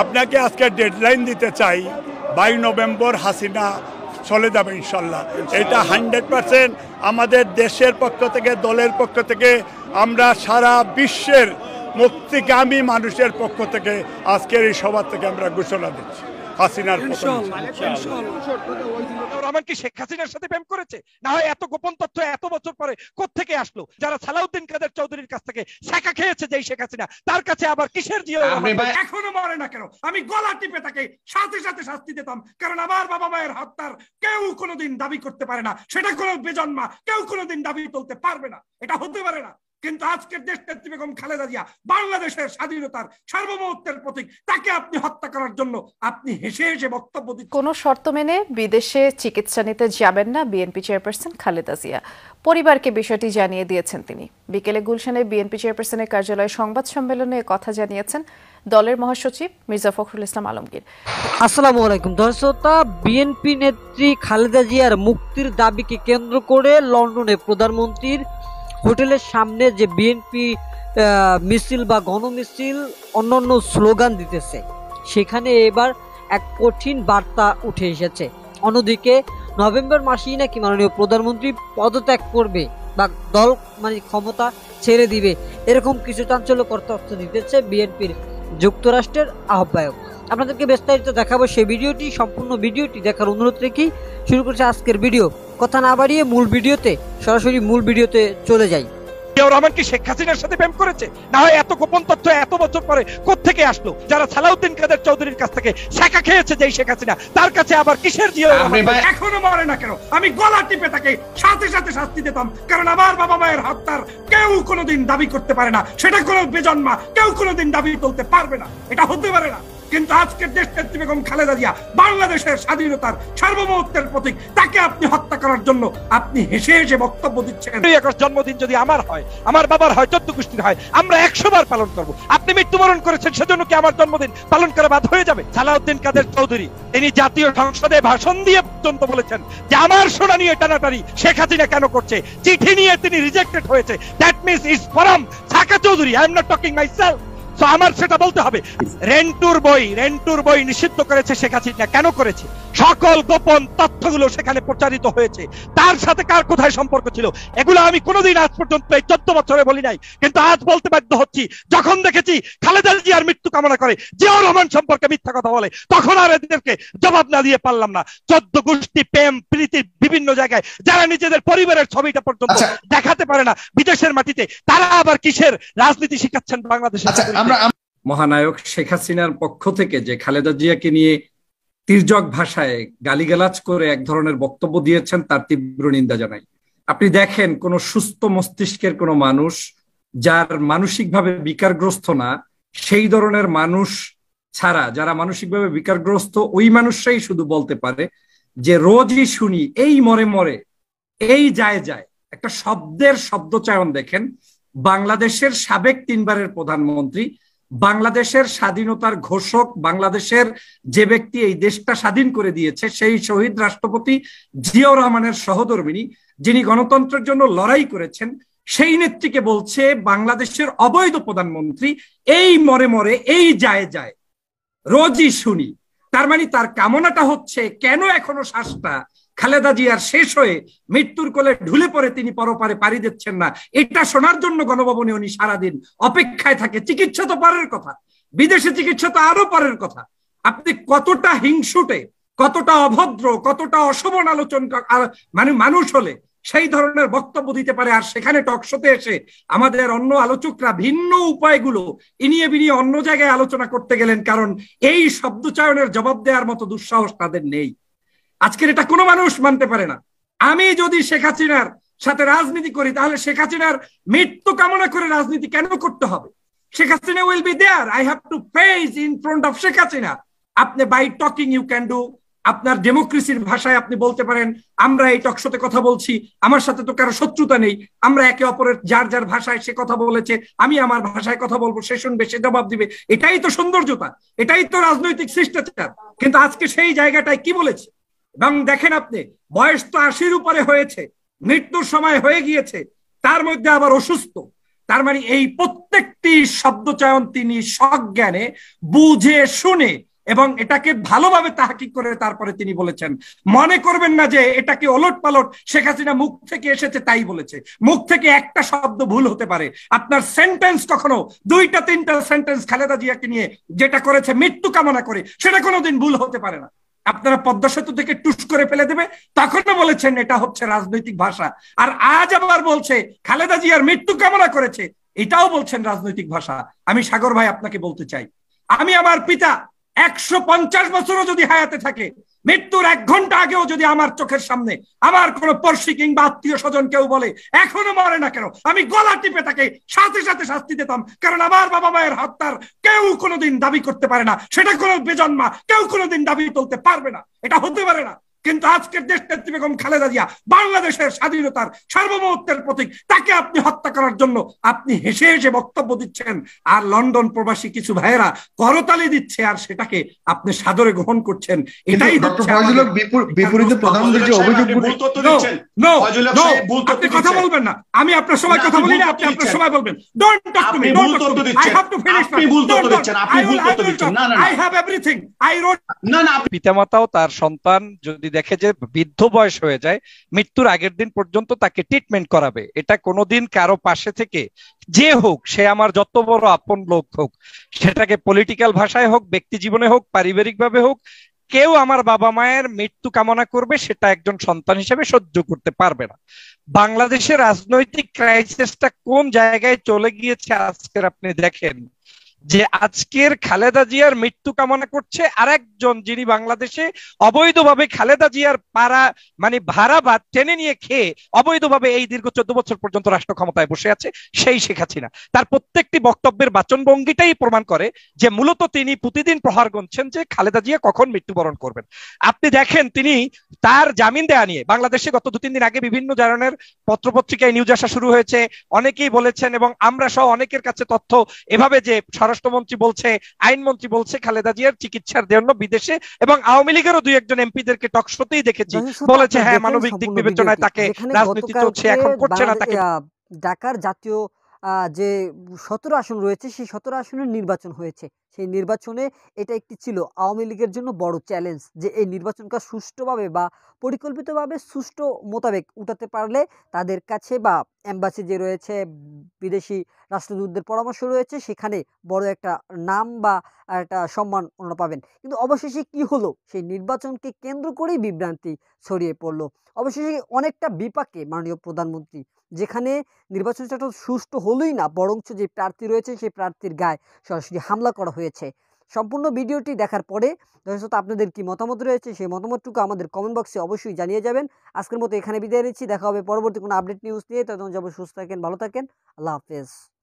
আপনাকে আজকে ডেডলাইন দিতে চাই বাই নভেম্বর হাসিনা চলে যাবে ইনশাল্লাহ এটা হান্ড্রেড পারসেন্ট আমাদের দেশের পক্ষ থেকে দলের পক্ষ থেকে আমরা সারা বিশ্বের মুক্তিকামী মানুষের পক্ষ থেকে আজকের এই সভা থেকে আমরা ঘোষণা দিচ্ছি হাসিনার রহমান কি শেখ হাসিনার সাথে প্রেম করেছে না হয় এত গোপন তথ্য এত বছর পরে আসলো যারা সালাউদ্দিন কাদের চৌধুরীর কাছ থেকে শেখা খেয়েছে যেই শেখ হাসিনা তার কাছে আবার কিসের জিয়া এখনো মরে না কেন আমি গলা টিপে তাকে সাথে সাথে শাস্তি দিতাম কারণ আমার বাবা মায়ের হত্যার কেউ কোনোদিন দাবি করতে পারে না সেটা কোনো বেজন্মা কেউ কোনোদিন দাবি তুলতে পারবে না এটা হতে পারে না কিন্তু আজকের দেশ নেত্রী বেগম খালেদা জিয়া বাংলাদেশের স্বাধীনতার সার্বভৌমত্বের প্রতীক তাকে আপনি হত্যা করার জন্য আপনি হেসে হেসে বক্তব্য দিচ্ছেন কোন শর্ত মেনে বিদেশে চিকিৎসা নিতে যাবেন না বিএনপি চেয়ারপারসন খালেদা জিয়া পরিবারকে বিষয়টি জানিয়ে দিয়েছেন তিনি বিকেলে গুলশানে বিএনপি চেয়ারপারসনের কার্যালয়ে সংবাদ সম্মেলনে কথা জানিয়েছেন দলের মহাসচিব মির্জা ফখরুল ইসলাম আলমগীর আসসালামু আলাইকুম দর্শকতা বিএনপি নেত্রী খালেদা জিয়ার মুক্তির দাবিকে কেন্দ্র করে লন্ডনে প্রধানমন্ত্রীর হোটেলের সামনে যে বিএনপি মিছিল বা গণমিছিল অন্যান্য স্লোগান দিতেছে সেখানে এবার এক কঠিন বার্তা উঠে এসেছে অন্যদিকে নভেম্বর মাসেই নাকি মাননীয় প্রধানমন্ত্রী পদত্যাগ করবে বা দল মানে ক্ষমতা ছেড়ে দিবে এরকম কিছু চাঞ্চল্যকর তথ্য দিতেছে বিএনপির যুক্তরাষ্ট্রের আহ্বায়ক আপনাদেরকে বিস্তারিত দেখাবো সেই ভিডিওটি সম্পূর্ণ ভিডিওটি দেখার অনুরোধ রেখেই শুরু করছে আজকের ভিডিও কথা না বাড়িয়ে মূল ভিডিওতে সরাসরি মূল ভিডিওতে চলে যাই তার কাছে আবার কিসের এখনো কেন আমি গলা টিপে সাথে সাথে শাস্তি দিতাম কারণ আমার বাবা মায়ের কেউ কোনোদিন দাবি করতে পারে না সেটা কোনো বেজন্মা কেউ কোনোদিন দাবি তুলতে পারবে না এটা হতে পারে না কিন্তু আজকের দেশ নেত্রী বেগম খালেদা জিয়া বাংলাদেশের স্বাধীনতার সার্বভৌমত্বের প্রতীক তাকে আপনি হত্যা করার জন্য আপনি হেসে হেসে বক্তব্য দিচ্ছেন আগস্ট জন্মদিন যদি আমার হয় আমার বাবার হয় চোদ্দ কুষ্টির হয় আমরা একশো বার পালন করব আপনি মৃত্যুবরণ করেছেন সেজন্য কি আমার জন্মদিন পালন করা বাদ হয়ে যাবে সালাউদ্দিন কাদের চৌধুরী তিনি জাতীয় সংসদে ভাষণ দিয়ে পর্যন্ত বলেছেন যে আমার সোনা নিয়ে টানাটানি শেখ হাসিনা কেন করছে চিঠি নিয়ে তিনি রিজেক্টেড হয়েছে that means it's from Saka Chowdhury I am not talking myself তো আমার সেটা বলতে হবে রেন্টুর বই রেন্টুর বই নিষিদ্ধ করেছে শেখ হাসিনা কেন করেছে সকল গোপন তথ্যগুলো সেখানে প্রচারিত হয়েছে তার সাথে কার কোথায় সম্পর্ক ছিল এগুলো আমি কোনোদিন আজ পর্যন্ত এই চোদ্দ বছরে বলি নাই কিন্তু আজ বলতে বাধ্য হচ্ছি যখন দেখেছি খালেদা জিয়ার মৃত্যু কামনা করে জিয়াউর রহমান সম্পর্কে মিথ্যা কথা বলে তখন আর এদেরকে জবাব না দিয়ে পারলাম না চোদ্দ গোষ্ঠী প্রেম প্রীতির বিভিন্ন জায়গায় যারা নিজেদের পরিবারের ছবিটা পর্যন্ত আচ্ছা। দেখাতে পারে না বিদেশের মাটিতে তারা আবার কিসের রাজনীতি শিখাচ্ছেন বাংলাদেশে আচ্ছা, মহানায়ক শেখ হাসিনার পক্ষ থেকে যে খালেদা জিয়াকে নিয়ে তির্যক ভাষায় গালিগালাজ করে এক ধরনের বক্তব্য দিয়েছেন তার তীব্র নিন্দা জানাই আপনি দেখেন কোন সুস্থ মস্তিষ্কের কোন মানুষ যার মানসিকভাবে বিকারগ্রস্ত না সেই ধরনের মানুষ ছাড়া যারা মানসিকভাবে বিকারগ্রস্ত ওই মানুষরাই শুধু বলতে পারে যে রোজই শুনি এই মরে মরে এই যায় যায় একটা শব্দের শব্দ চায়ন দেখেন বাংলাদেশের সাবেক তিনবারের প্রধানমন্ত্রী বাংলাদেশের স্বাধীনতার ঘোষক বাংলাদেশের যে ব্যক্তি এই দেশটা স্বাধীন করে দিয়েছে সেই শহীদ রাষ্ট্রপতি জিয়াউর রহমানের সহধর্মিনী যিনি গণতন্ত্রের জন্য লড়াই করেছেন সেই নেত্রীকে বলছে বাংলাদেশের অবৈধ প্রধানমন্ত্রী এই মরে মরে এই যায় যায় রোজই শুনি তার মানে তার কামনাটা হচ্ছে কেন এখনো শ্বাসটা খালেদা জিয়ার শেষ হয়ে মৃত্যুর কোলে ঢুলে পড়ে তিনি পরপারে পাড়ি দিচ্ছেন না এটা শোনার জন্য গণভবনে উনি সারাদিন অপেক্ষায় থাকে চিকিৎসা তো পরের কথা বিদেশে চিকিৎসা তো আরো পরের কথা আপনি কতটা হিংসুটে কতটা অভদ্র কতটা অশোভন আলোচন মানে মানুষ হলে সেই ধরনের বক্তব্য দিতে পারে আর সেখানে টকশোতে এসে আমাদের অন্য আলোচকরা ভিন্ন উপায়গুলো ইনিয়ে বিনিয়ে অন্য জায়গায় আলোচনা করতে গেলেন কারণ এই শব্দচায়নের জবাব দেওয়ার মতো দুঃসাহস তাদের নেই আজকের এটা কোনো মানুষ মানতে পারে না আমি যদি শেখ হাসিনার সাথে রাজনীতি করি তাহলে শেখ হাসিনার মৃত্যু কামনা করে রাজনীতি কেন করতে হবে Sheikh Hasina will be there I have to face in front of Sheikh Hasina আপনি by talking you can do আপনার ডেমোক্রেসির ভাষায় আপনি বলতে পারেন আমরা এই টকশোতে কথা বলছি আমার সাথে তো কারো শত্রুতা নেই আমরা একে অপরের যার যার ভাষায় সে কথা বলেছে আমি আমার ভাষায় কথা বলবো সে শুনবে সে জবাব দিবে এটাই তো সৌন্দর্যতা এটাই তো রাজনৈতিক শিষ্টাচার কিন্তু আজকে সেই জায়গাটায় কি বলেছে এবং দেখেন আপনি বয়স তো আশির উপরে হয়েছে মৃত্যুর সময় হয়ে গিয়েছে তার মধ্যে আবার অসুস্থ তার মানে এই প্রত্যেকটি চয়ন তিনি সজ্ঞানে বুঝে শুনে এবং এটাকে ভালোভাবে তাহাকি করে তারপরে তিনি বলেছেন মনে করবেন না যে এটাকে ওলট পালট শেখ হাসিনা মুখ থেকে এসেছে তাই বলেছে মুখ থেকে একটা শব্দ ভুল হতে পারে আপনার সেন্টেন্স কখনো দুইটা তিনটা সেন্টেন্স খালেদা জিয়াকে নিয়ে যেটা করেছে মৃত্যু কামনা করে সেটা কোনোদিন ভুল হতে পারে না আপনারা পদ্মা সেতু থেকে টুস করে ফেলে দেবে তখনও বলেছেন এটা হচ্ছে রাজনৈতিক ভাষা আর আজ আবার বলছে খালেদা জিয়ার মৃত্যু কামনা করেছে এটাও বলছেন রাজনৈতিক ভাষা আমি সাগর ভাই আপনাকে বলতে চাই আমি আমার পিতা একশো পঞ্চাশ বছরও যদি হায়াতে থাকে মৃত্যুর এক ঘন্টা আগেও যদি আমার চোখের সামনে আমার কোনো পড়শি কিংবা আত্মীয় স্বজন কেউ বলে এখনো মরে না কেন আমি গলা টিপে তাকে সাথে সাথে শাস্তি দিতাম কারণ আমার বাবা মায়ের হত্যার কেউ কোনোদিন দাবি করতে পারে না সেটা কোনো বেজন্মা কেউ কোনোদিন দাবি তুলতে পারবে না এটা হতে পারে না কিন্তু আজকের দেশ নেত্রী বেগম খালেদা জিয়া বাংলাদেশের স্বাধীনতার সার্বভৌমত্বের প্রতীক তাকে আপনি হত্যা করার জন্য আপনি হেসে হেসে বক্তব্য দিচ্ছেন আর লন্ডন প্রবাসী কিছু ভাইয়েরা করতালি দিচ্ছে আর সেটাকে আপনি সাদরে গ্রহণ করছেন এটাই আপনি কথা বলবেন না আমি আপনার সময় কথা বলি না আপনি আপনার সময় বলবেন don't talk to me don't talk to I have to finish আপনি ভুল তথ্য দিচ্ছেন আপনি ভুল তথ্য দিচ্ছেন না না I have everything I wrote না না পিতামাতাও তার সন্তান যদি দেখে যে বৃদ্ধ বয়স হয়ে যায় মৃত্যুর আগের দিন পর্যন্ত তাকে ট্রিটমেন্ট করাবে এটা কোনোদিন কারো পাশে থেকে যে হোক সে আমার যত বড় আপন লোক হোক সেটাকে পলিটিক্যাল ভাষায় হোক ব্যক্তি জীবনে হোক পারিবারিক ভাবে হোক কেউ আমার বাবা মায়ের মৃত্যু কামনা করবে সেটা একজন সন্তান হিসেবে সহ্য করতে পারবে না বাংলাদেশের রাজনৈতিক ক্রাইসিসটা কোন জায়গায় চলে গিয়েছে আজকের আপনি দেখেন যে আজকের খালেদা জিয়ার মৃত্যু কামনা করছে আরেকজন যিনি বাংলাদেশে অবৈধভাবে খালেদা জিয়ার পাড়া মানে ভাড়া বা টেনে নিয়ে খেয়ে অবৈধভাবে এই দীর্ঘ চোদ্দ বছর পর্যন্ত রাষ্ট্র ক্ষমতায় বসে আছে সেই শেখাচ্ছি না তার প্রত্যেকটি বক্তব্যের বাচনভঙ্গিটাই প্রমাণ করে যে মূলত তিনি প্রতিদিন প্রহার গুনছেন যে খালেদা জিয়া কখন মৃত্যুবরণ করবেন আপনি দেখেন তিনি তার জামিন দেয়া নিয়ে বাংলাদেশে গত দু তিন দিন আগে বিভিন্ন ধরনের পত্রপত্রিকায় নিউজ আসা শুরু হয়েছে অনেকেই বলেছেন এবং আমরা সহ অনেকের কাছে তথ্য এভাবে যে সরাসরি স্বরাষ্ট্রমন্ত্রী বলছে আইনমন্ত্রী বলছে খালেদা জিয়ার চিকিৎসার জন্য বিদেশে এবং আওয়ামী লীগেরও দুই একজন এমপিদেরকে টকশোতেই দেখেছি বলেছে হ্যাঁ মানবিক দিক বিবেচনায় তাকে রাজনীতি চলছে এখন করছে না তাকে ঢাকার জাতীয় যে সতেরো আসন রয়েছে সেই সতেরো আসনের নির্বাচন হয়েছে সেই নির্বাচনে এটা একটি ছিল আওয়ামী লীগের জন্য বড় চ্যালেঞ্জ যে এই নির্বাচনটা সুষ্ঠুভাবে বা পরিকল্পিতভাবে সুষ্ঠু মোতাবেক উঠাতে পারলে তাদের কাছে বা অ্যাম্বাসি যে রয়েছে বিদেশি রাষ্ট্রদূতদের পরামর্শ রয়েছে সেখানে বড় একটা নাম বা একটা সম্মান ওনারা পাবেন কিন্তু অবশেষে কি হলো সেই নির্বাচনকে কেন্দ্র করেই বিভ্রান্তি ছড়িয়ে পড়লো অবশেষে অনেকটা বিপাকে মাননীয় প্রধানমন্ত্রী যেখানে নির্বাচনটা সুষ্ঠু হলোই না বরঞ্চ যে প্রার্থী রয়েছে সেই প্রার্থীর গায়ে সরাসরি হামলা করা হয়েছে সম্পূর্ণ ভিডিওটি দেখার পরে যথেষ্ট আপনাদের কি মতামত রয়েছে সেই মতামতটুকু আমাদের কমেন্ট বক্সে অবশ্যই জানিয়ে যাবেন আজকের মতো এখানে বিদায় নিচ্ছি দেখা হবে পরবর্তী কোনো আপডেট নিউজ নিয়ে তখন যাবো সুস্থ থাকেন ভালো থাকেন আল্লাহ হাফেজ